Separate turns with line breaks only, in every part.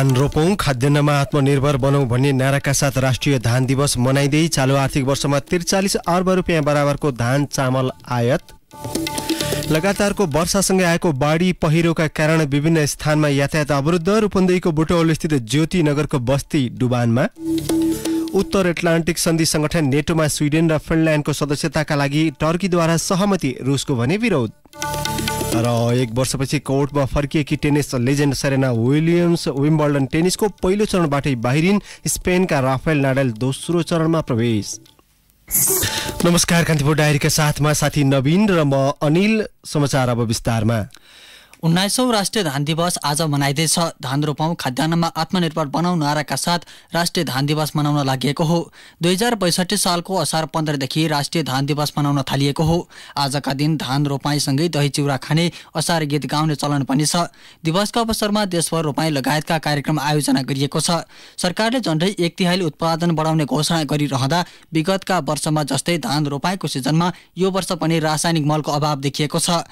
धान रोपौँ खाद्यान्नमा आत्मनिर्भर बनाऊ भन्ने नाराका साथ राष्ट्रिय धान दिवस मनाइँदै चालु आर्थिक वर्षमा त्रिचालिस अर्ब रुपियाँ बराबरको धान चामल आयात लगातारको वर्षासँगै आएको बाढी पहिरोका कारण विभिन्न स्थानमा यातायात अवरुद्ध रूपन्देहीको स्थित ज्योति नगरको बस्ती डुबानमा उत्तर एटलान्टिक सन्धि संगठन नेटोमा स्विडेन र फिनल्याण्डको सदस्यताका लागि टर्कीद्वारा सहमति रुसको भने विरोध र एक वर्षपछि कोर्टमा फर्किएकी tennis legend Serena Williams Wimbledon टेनिसको पहिलो चरणबाटै बाहिरिन् स्पेनका राफेल नाडेल दोस्रो चरणमा प्रवेश नमस्कार कान्तिपुर डायरीका साथमा साथी नवीन र म अनिल समाचार अब विस्तारमा
उन्नाइसौँ राष्ट्रिय धान दिवस आज मनाइँदैछ धान रोपाउँ खाद्यान्नमा आत्मनिर्भर बनाउन नाराका साथ राष्ट्रिय धान दिवस मनाउन लागि हो दुई हजार बैसठी सालको असार पन्ध्रदेखि राष्ट्रिय धान दिवस मनाउन थालिएको हो आजका दिन धान रोपाइँसँगै दही चिउरा खाने असार गीत गाउने चलन पनि छ दिवसका अवसरमा देशभर रोपाईँ लगायतका कार्यक्रम आयोजना गरिएको छ सरकारले झन्डै एक तिहाई उत्पादन बढाउने घोषणा गरिरहँदा विगतका वर्षमा जस्तै धान रोपाइँको सिजनमा यो वर्ष पनि रासायनिक मलको अभाव देखिएको छ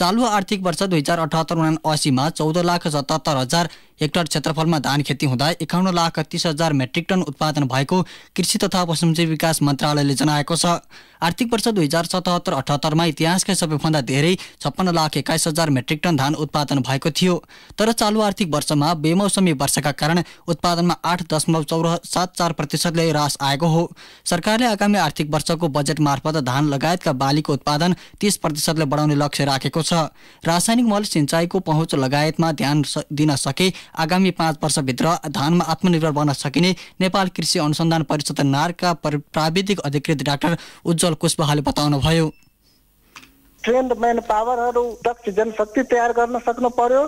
चालु आर्थिक वर्ष दुई हजार अठहत्तर उना असीमा चौध लाख सतहत्तर हजार हेक्टर क्षेत्रफलमा धान खेती हुँदा एकाउन्न लाख तिस हजार मेट्रिक टन उत्पादन भएको कृषि तथा पशुजी विकास मन्त्रालयले जनाएको छ आर्थिक वर्ष दुई हजार सतहत्तर अठहत्तरमा इतिहासकै सबैभन्दा धेरै छप्पन्न लाख एक्काइस हजार मेट्रिक टन धान उत्पादन भएको थियो तर चालु आर्थिक वर्षमा बेमौसमी वर्षाका कारण उत्पादनमा आठ दशमलव चौर सात चार प्रतिशतले ह्रास आएको हो सरकारले आगामी आर्थिक वर्षको बजेट मार्फत धान लगायतका बालीको उत्पादन तिस प्रतिशतले बढाउने लक्ष्य राखेको छ रासायनिक मल सिँचाइको पहुँच लगायतमा ध्यान दिन सके आगामी पाँच वर्षभित्र धानमा आत्मनिर्भर बन्न सकिने नेपाल कृषि अनुसन्धान परिषद नारका प्राविधिक अधिकृत डाक्टर उज्जवल कुशवाहाले भयो ट्रेन्ड म्यान पावरहरू दक्ष जनशक्ति तयार गर्न सक्नु पर्यो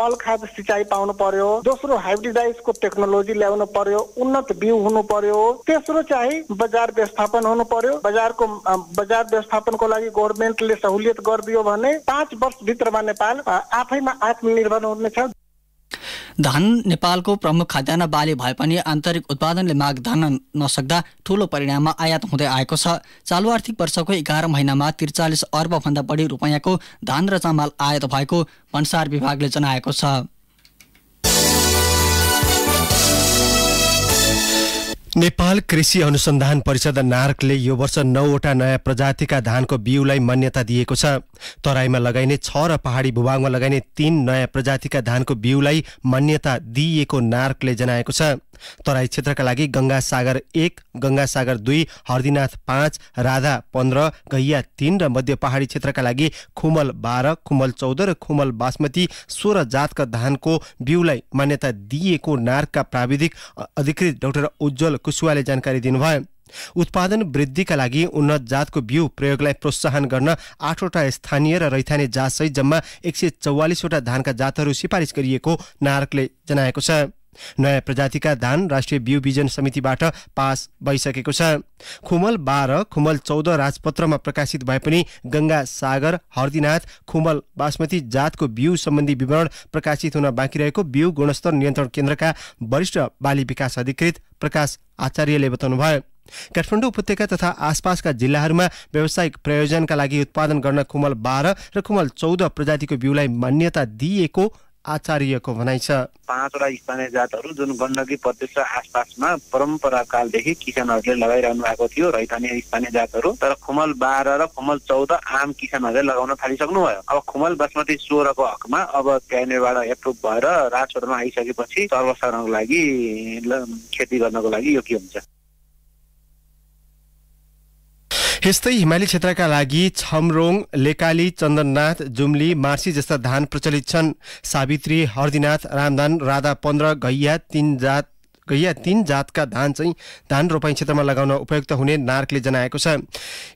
मल खाद सिँचाइ पाउनु पर्यो दोस्रो हाइब्रिडाइजको टेक्नोलोजी ल्याउनु पर्यो उन्नत बिउ हुनु पर्यो तेस्रो चाहिँ बजार व्यवस्थापन हुनु पर्यो बजारको बजार व्यवस्थापनको लागि गभर्मेन्टले सहुलियत गरिदियो भने पाँच वर्षभित्रमा नेपाल आफैमा आत्मनिर्भर हुनेछ धान नेपालको प्रमुख खाद्यान्न बाली भए पनि आन्तरिक उत्पादनले माग धान्न नसक्दा ठूलो परिणाममा आयात हुँदै आएको छ चालु आर्थिक वर्षको एघार महिनामा त्रिचालिस अर्बभन्दा बढी रुपियाँको धान र चामल आयात भएको भन्सार विभागले जनाएको छ नेपाल
कृषि अनुसन्धान परिषद नार्कले यो वर्ष नौवटा नयाँ प्रजातिका धानको बिउलाई मान्यता दिएको छ तराईमा लगाइने छ र पहाडी भूभागमा लगाइने तीन नयाँ प्रजातिका धानको बिउलाई मान्यता दिइएको नार्कले जनाएको छ तराई क्षेत्रका लागि गङ्गासागर एक गङ्गासागर दुई हर्दिनाथ पाँच राधा पन्ध्र गैया तिन र मध्य पहाडी क्षेत्रका लागि खुमल बाह्र खुमल चौध र खुमल बासमती सोह्र जातका धानको बिउलाई मान्यता दिएको नारका प्राविधिक अधिकृत डाक्टर उज्जवल कुशुवाले जानकारी दिनुभयो उत्पादन वृद्धिका लागि उन्नत जातको बिउ प्रयोगलाई प्रोत्साहन गर्न आठवटा स्थानीय र रैथाने जातसहित जम्मा एक सय चौवालिसवटा धानका जातहरू सिफारिस गरिएको नारकले जनाएको छ नयाँ प्रजातिका धान राष्ट्रिय बिउ बिजन समितिबाट पास भइसकेको छ खुमल बाह्र खुमल चौध राजपत्रमा प्रकाशित भए पनि गङ्गा सागर हर्दीनाथ खुमल बासमती जातको बिउ सम्बन्धी विवरण प्रकाशित हुन बाँकी रहेको बिउ गुणस्तर नियन्त्रण केन्द्रका वरिष्ठ बाली विकास अधिकृत प्रकाश आचार्यले बताउनुभयो काठमाडौँ उपत्यका तथा आसपासका जिल्लाहरूमा व्यावसायिक प्रयोजनका लागि उत्पादन गर्न खुमल बाह्र र खुमल चौध प्रजातिको बिउलाई मान्यता दिइएको आचार्यको भनाइ छ पाँचवटा स्थानीय जातहरू जुन गण्डकी प्रदेश र आसपासमा परम्पराकालदेखि किसानहरूले लगाइरहनु भएको थियो रैथाने स्थानीय जातहरू तर खुमल बाह्र र खुमल चौध आम किसानहरूले लगाउन थालिसक्नुभयो अब खुमल बासमती सोह्रको हकमा अब त्यहाँनिरबाट एप्रुभ भएर राजस्वरमा आइसकेपछि सर्वसाधारणको लागि खेती गर्नको लागि यो के हुन्छ यस्तै हिमाली क्षेत्रका लागि छमरोङ लेकाली चन्दननाथ जुम्ली मार्सी जस्ता धान प्रचलित छन् सावित्री हरिदिनाथ रामधान राधा पन्ध्र गैया तिन जात गैया तीन जातका धान चाहिँ धान रोपाइँ क्षेत्रमा लगाउन उपयुक्त हुने नार्कले जनाएको छ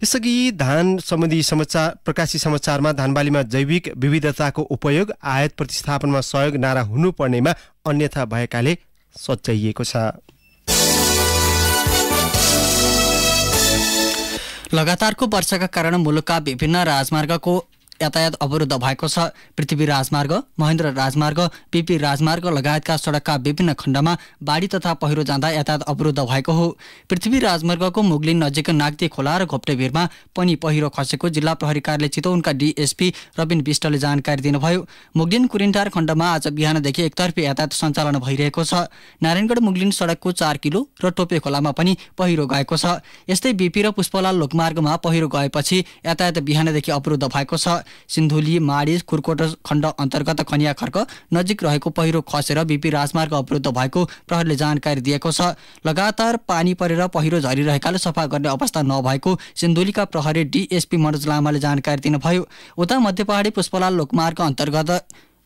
यसअघि धान सम्बन्धी समाचार प्रकाशित समाचारमा धानबालीमा जैविक विविधताको उपयोग आयात प्रतिस्थापनमा सहयोग नारा हुनुपर्नेमा अन्यथा भएकाले सच्याइएको छ
लगातारको वर्षाका कारण मुलुकका विभिन्न राजमार्गको यातायात अवरुद्ध भएको छ पृथ्वी राजमार्ग महेन्द्र राजमार्ग पिपी राजमार्ग लगायतका सडकका विभिन्न खण्डमा बाढी तथा पहिरो जाँदा यातायात अवरुद्ध भएको हो पृथ्वी राजमार्गको मुगलिन नजिक नाग्ती खोला र घोप्टेभिरमा पनि पहिरो खसेको जिल्ला प्रहरी कार्यालय चितौनका डिएसपी रबिन विष्टले जानकारी दिनुभयो मुगलिन कुरिन्टार खण्डमा आज बिहानदेखि एकतर्फी यातायात सञ्चालन भइरहेको छ नारायणगढ मुगलिन सडकको चार किलो र टोपे खोलामा पनि पहिरो गएको छ यस्तै बिपी र पुष्पलाल लोकमार्गमा पहिरो गएपछि यातायात बिहानदेखि अवरुद्ध भएको छ सिन्धुली माडिस कुर्कोट खण्ड अन्तर्गत खनिया खर्क नजिक रहेको पहिरो खसेर बिपी राजमार्ग अवरुद्ध भएको प्रहरीले जानकारी दिएको छ लगातार पानी परेर पहिरो झरिरहेकाले सफा गर्ने अवस्था नभएको सिन्धुलीका प्रहरी डिएसपी मनोज लामाले जानकारी दिनुभयो उता मध्यपहाडी पुष्पलाल लोकमार्ग अन्तर्गत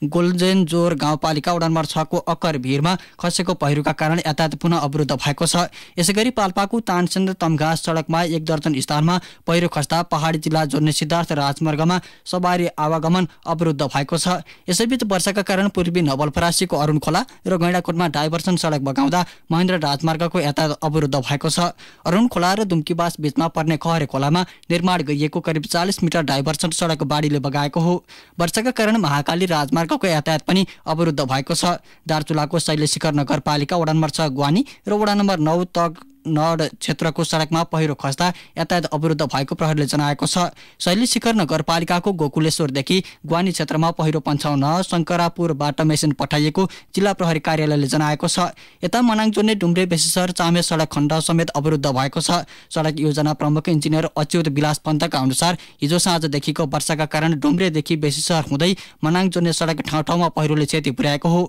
गोल्जेनजोर गाउँपालिका वडा नम्बर छको अक्कर भिरमा खसेको पहिरोका कारण यातायात पुनः अवरुद्ध भएको छ यसै गरी पाल्पाको तानचन्द्र तमघा सडकमा एक दर्जन स्थानमा पहिरो खस्दा पहाडी जिल्ला जोड्ने सिद्धार्थ राजमार्गमा सवारी आवागमन अवरुद्ध भएको छ यसैबीच वर्षाका कारण पूर्वी नवलपरासीको अरुण खोला र गैँडाकोटमा डाइभर्सन सडक बगाउँदा महेन्द्र राजमार्गको यातायात अवरुद्ध भएको छ अरुण खोला र दुम्कीबास बीचमा पर्ने खहरे खोलामा निर्माण गरिएको करिब चालिस मिटर डाइभर्सन सडक बाढीले बगाएको हो वर्षाका कारण महाकाली राजमार्ग सडकको यातायात पनि अवरुद्ध भएको छ दार्चुलाको शैलेशिखर नगरपालिका वडा नम्बर छ ग्वानी र वडा नम्बर नौ तक नड क्षेत्रको सडकमा पहिरो खस्दा यातायात अवरुद्ध भएको प्रहरीले जनाएको छ शैली शिखर नगरपालिकाको गोकुलेश्वरदेखि ग्वानी क्षेत्रमा पहिरो पन्छाउन शङ्करापुरबाट मेसिन पठाइएको जिल्ला प्रहरी कार्यालयले जनाएको छ यता मनाङजोने जोड्ने डुम्रे बेसीसर चामे सडक खण्ड समेत अवरुद्ध भएको छ सडक योजना प्रमुख इन्जिनियर अच्युत विलास पन्तका अनुसार हिजो साँझदेखिको वर्षाका कारण डुम्रेदेखि बेसेसर हुँदै मनाङजोने सडक ठाउँ ठाउँमा पहिरोले क्षति पुर्याएको हो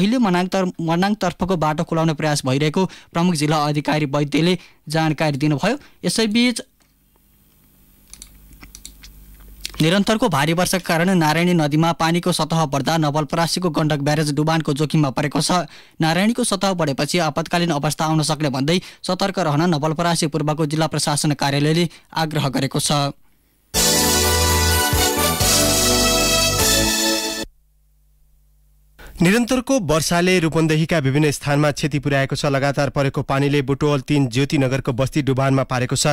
अहिले मनाङ मनाङतर्फको बाटो खुलाउने प्रयास भइरहेको प्रमुख जिल्ला अधिकारी वैद्यले जानकारी दिनुभयो यसैबीच निरन्तरको भारी वर्षाका कारण नारायणी नदीमा पानीको सतह बढ्दा नवलपरासीको गण्डक ब्यारेज डुबानको जोखिममा परेको छ नारायणीको सतह बढेपछि आपतकालीन अवस्था आउन सक्ने भन्दै सतर्क रहन नवलपरासी पूर्वको जिल्ला प्रशासन कार्यालयले आग्रह गरेको छ निरन्तरको वर्षाले
रूपन्देहीका विभिन्न स्थानमा क्षति पुर्याएको छ लगातार परेको पानीले बुटोल तीन ज्योति नगरको बस्ती डुबानमा पारेको छ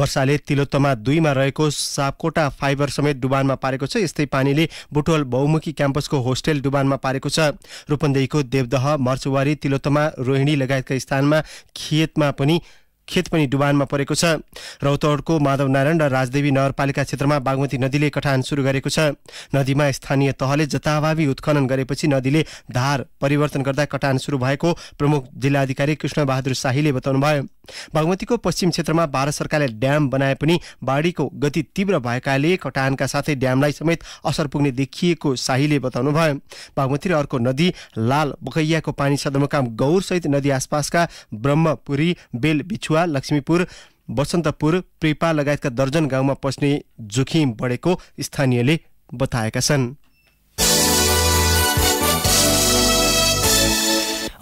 वर्षाले तिलोत्तमा दुईमा रहेको सापकोटा फाइबर समेत डुबानमा पारेको छ यस्तै पानीले बुटोल बहुमुखी क्याम्पसको होस्टेल डुबानमा पारेको छ रूपन्देहीको देवदह मर्चुवारी तिलोत्तमा रोहिणी लगायतका स्थानमा खेतमा पनि खेत पनि डुबानमा परेको छ रौतहटको माधव नारायण र राजदेवी नगरपालिका क्षेत्रमा बागमती नदीले कठान सुरु गरेको छ नदीमा स्थानीय तहले जथाभावी उत्खनन गरेपछि नदीले धार परिवर्तन गर्दा कटान सुरु भएको प्रमुख जिल्लाधिकारी बहादुर शाहीले बताउनुभयो बागमतीको पश्चिम क्षेत्रमा भारत सरकारले ड्याम बनाए पनि बाढीको गति तीव्र भएकाले कटानका साथै ड्यामलाई समेत असर पुग्ने देखिएको शाहीले बताउनुभयो बागमती र अर्को नदी लाल बकैयाको पानी सदरमुकाम गौरसहित नदी आसपासका ब्रह्मपुरी बेल बिछुवा लक्ष्मीपुर बसन्तपुर प्रिपा लगायतका दर्जन गाउँमा पस्ने जोखिम बढेको स्थानीयले
बताएका छन्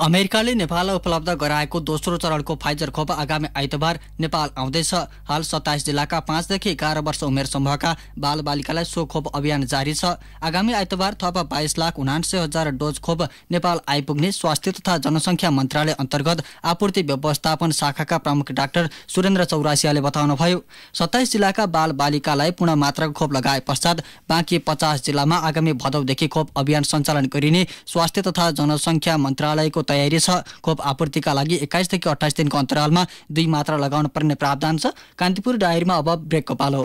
अमेरिकाले नेपाललाई उपलब्ध गराएको दोस्रो चरणको फाइजर खोप आगामी आइतबार नेपाल आउँदैछ हाल सत्ताइस जिल्लाका पाँचदेखि एघार वर्ष उमेर समूहका बालबालिकालाई सो खोप अभियान जारी छ आगामी आइतबार थप बाइस लाख उनान्से हजार डोज खोप नेपाल आइपुग्ने स्वास्थ्य तथा जनसङ्ख्या मन्त्रालय अन्तर्गत आपूर्ति व्यवस्थापन शाखाका प्रमुख डाक्टर सुरेन्द्र चौरासियाले बताउनुभयो सत्ताइस जिल्लाका बालबालिकालाई पूर्ण मात्राको खोप लगाए पश्चात बाँकी पचास जिल्लामा आगामी भदौदेखि खोप अभियान सञ्चालन गरिने स्वास्थ्य तथा जनसङ्ख्या मन्त्रालयको तयारी छ खोप आपूर्तिका लागि एक्काइसदेखि अठाइस दिनको अन्तरालमा दुई मात्रा लगाउनु पर्ने प्रावधान छ कान्तिपुर डायरीमा अब ब्रेकको पालो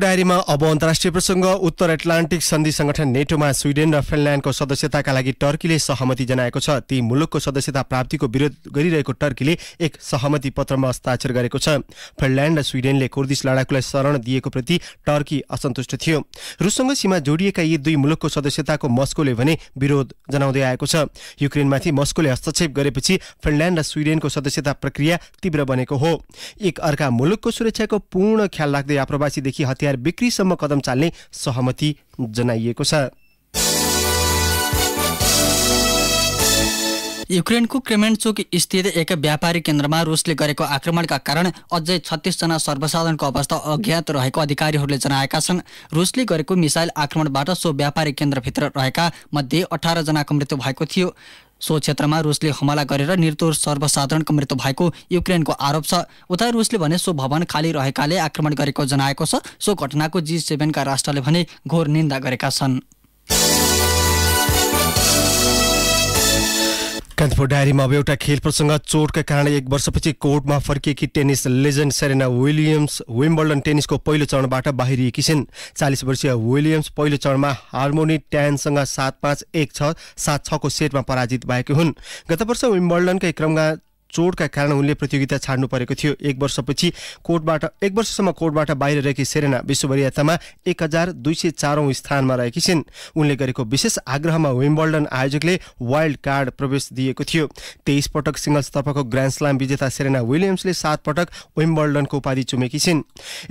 डायरीमा अब अन्तर्राष्ट्रिय प्रसङ्ग उत्तर एटलान्टिक सन्धि संगठन नेटोमा स्विडेन र फिनल्यान्डको सदस्यताका लागि टर्कीले सहमति जनाएको छ ती मुलुकको सदस्यता प्राप्तिको विरोध गरिरहेको टर्कीले एक सहमति पत्रमा हस्ताक्षर गरेको छ फिनल्यान्ड र स्विडेनले कुर्दिस लडाकुलाई शरण दिएको प्रति टर्की असन्तुष्ट थियो रुससँग सीमा जोडिएका यी दुई मुलुकको सदस्यताको मस्कोले भने विरोध जनाउँदै आएको छ युक्रेनमाथि मस्कोले हस्तक्षेप गरेपछि फिनल्यान्ड र स्विडेनको सदस्यता प्रक्रिया तीव्र बनेको हो एक अर्का मुलुकको सुरक्षाको पूर्ण ख्याल राख्दै आप्रवासीदेखि हतियार बिक्रीसम्म कदम चाल्ने सहमति जनाइएको छ
युक्रेनको क्रेमेन्चोक स्थित एक व्यापारी केन्द्रमा रुसले गरेको आक्रमणका कारण अझै छत्तिसजना सर्वसाधारणको अवस्था अज्ञात रहेको अधिकारीहरूले जनाएका छन् रुसले गरेको मिसाइल आक्रमणबाट सो व्यापारी केन्द्रभित्र रहेका मध्ये अठारजनाको मृत्यु भएको थियो सो क्षेत्रमा रुसले हमला गरेर निर्दोष सर्वसाधारणको मृत्यु भएको युक्रेनको आरोप छ उता रुसले भने सो भवन खाली रहेकाले आक्रमण गरेको जनाएको छ सो घटनाको जी सेभेनका राष्ट्रले भने घोर निन्दा गरेका छन्
कान्तिपुर डायरीमा अब एउटा खेल प्रसङ्ग चोटका कारण एक वर्षपछि कोर्टमा फर्किएकी tennis legend Serena Williams Wimbledon टेनिसको पहिलो चरणबाट बाहिरिएकी छिन् चालिस वर्षीय विलियम्स पहिलो चरणमा हार्मोनी ट्यानसँग सात पाँच एक छ सात छको सेटमा पराजित भएकी हुन् गत वर्ष विम्बल्डनकै क्रममा चोटका कारण उनले प्रतियोगिता छाड्नु परेको थियो एक वर्षपछि कोर्टबाट एक वर्षसम्म कोर्टबाट बाहिर रहेकी सेरेना विश्वभरि यात्रामा एक हजार दुई सय चारौँ स्थानमा रहेकी छिन् उनले गरेको विशेष आग्रहमा विम्बल्डन आयोजकले वाइल्ड कार्ड प्रवेश दिएको थियो तेइस पटक सिङ्गल्सतर्फको ग्रान्ड स्लाम विजेता सेरेना विलियम्सले सात पटक विम्बल्डनको उपाधि चुमेकी छिन्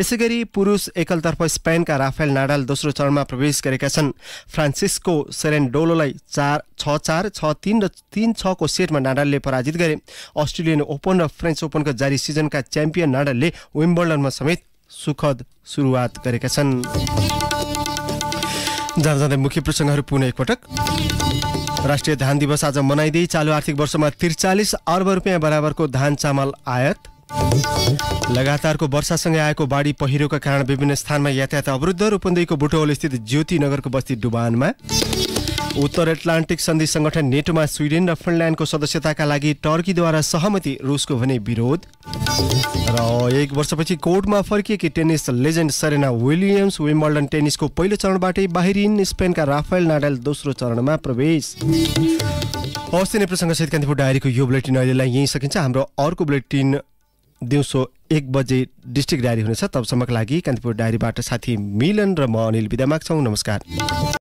यसै गरी पुरुष एकलतर्फ स्पेनका राफेल नाडाल दोस्रो चरणमा प्रवेश गरेका छन् फ्रान्सिस्को सेरेन्डोलोलाई चार छ चार छ तिन र तिन छको सेटमा नाडालले पराजित गरे अस्ट्रेलियन ओपन र फ्रेन्च ओपनको जारी सिजनका च्याम्पियन नाडलले विम्बल्डनमा समेत सुखद सुरुवात गरेका छन् जाँदा जाँदै मुख्य प्रसङ्गहरू पुनः एकपटक राष्ट्रिय धान दिवस आज मनाइँदै चालु आर्थिक वर्षमा त्रिचालिस अर्ब रुपियाँ बराबरको धान चामल आयात लगातारको वर्षासँगै आएको बाढी पहिरोका कारण विभिन्न स्थानमा यातायात अवरुद्ध रूपन्देहीको बुटौल स्थित ज्योति नगरको बस्ती डुबानमा उत्तर एटलान्टिक सन्धि संगठन नेटोमा स्विडेन र फिनल्यान्डको सदस्यताका लागि टर्कीद्वारा सहमति रुसको भने विरोध र एक वर्षपछि कोर्टमा फर्किएकी tennis legend Serena Williams Wimbledon टेनिसको पहिलो चरणबाटै बाहिरिन स्पेनका राफेल नाडाल दोस्रो चरणमा प्रवेश हवस् नै प्रसङ्गसहित कान्तिपुर डायरीको यो बुलेटिन अहिलेलाई यहीँ सकिन्छ हाम्रो अर्को बुलेटिन दिउँसो एक बजे डिस्ट्रिक्ट डायरी हुनेछ तबसम्मका लागि कान्तिपुर डायरीबाट साथी मिलन र म अनिल विदा माग्छौँ नमस्कार